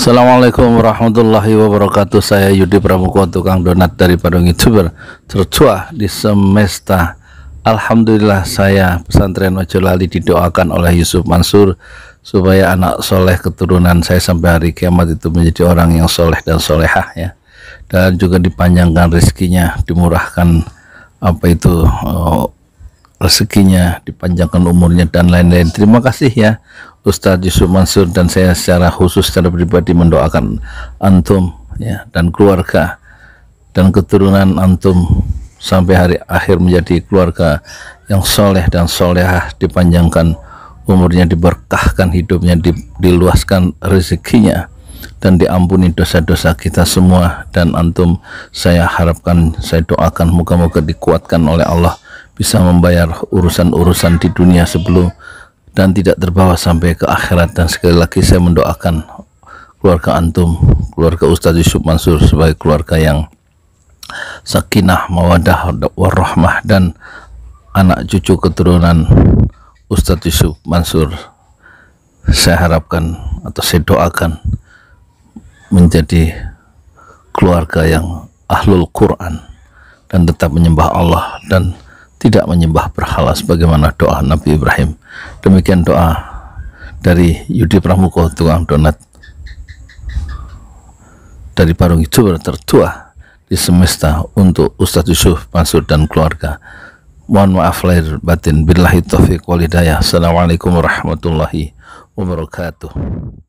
Assalamualaikum warahmatullahi wabarakatuh Saya Yudi Pramuko Tukang Donat dari Padung Youtuber tercuah di semesta Alhamdulillah saya pesantren Ojolali didoakan oleh Yusuf Mansur Supaya anak soleh keturunan saya sampai hari kiamat itu menjadi orang yang soleh dan solehah ya Dan juga dipanjangkan rezekinya Dimurahkan apa itu oh, rezekinya, dipanjangkan umurnya dan lain-lain. Terima kasih ya Ustadz Yusuf Mansur dan saya secara khusus secara pribadi mendoakan antum ya dan keluarga dan keturunan antum sampai hari akhir menjadi keluarga yang soleh dan solehah dipanjangkan umurnya diberkahkan hidupnya di, diluaskan rezekinya dan diampuni dosa-dosa kita semua dan antum saya harapkan saya doakan moga-moga dikuatkan oleh Allah bisa membayar urusan-urusan di dunia sebelum dan tidak terbawa sampai ke akhirat dan sekali lagi saya mendoakan keluarga antum keluarga Ustaz Yusuf Mansur sebagai keluarga yang sakinah mawadah warahmah dan anak cucu keturunan Ustadz Yusuf Mansur saya harapkan atau saya doakan menjadi keluarga yang ahlul Quran dan tetap menyembah Allah dan tidak menyembah berhala sebagaimana doa Nabi Ibrahim. Demikian doa dari Yudi Pramuko tuang donat dari Parung Hijau tertua di semesta untuk Ustadz Yusuf Mansur dan keluarga. Mohon maaf lahir batin. Billahi taufiq walidayah. Assalamualaikum warahmatullahi wabarakatuh.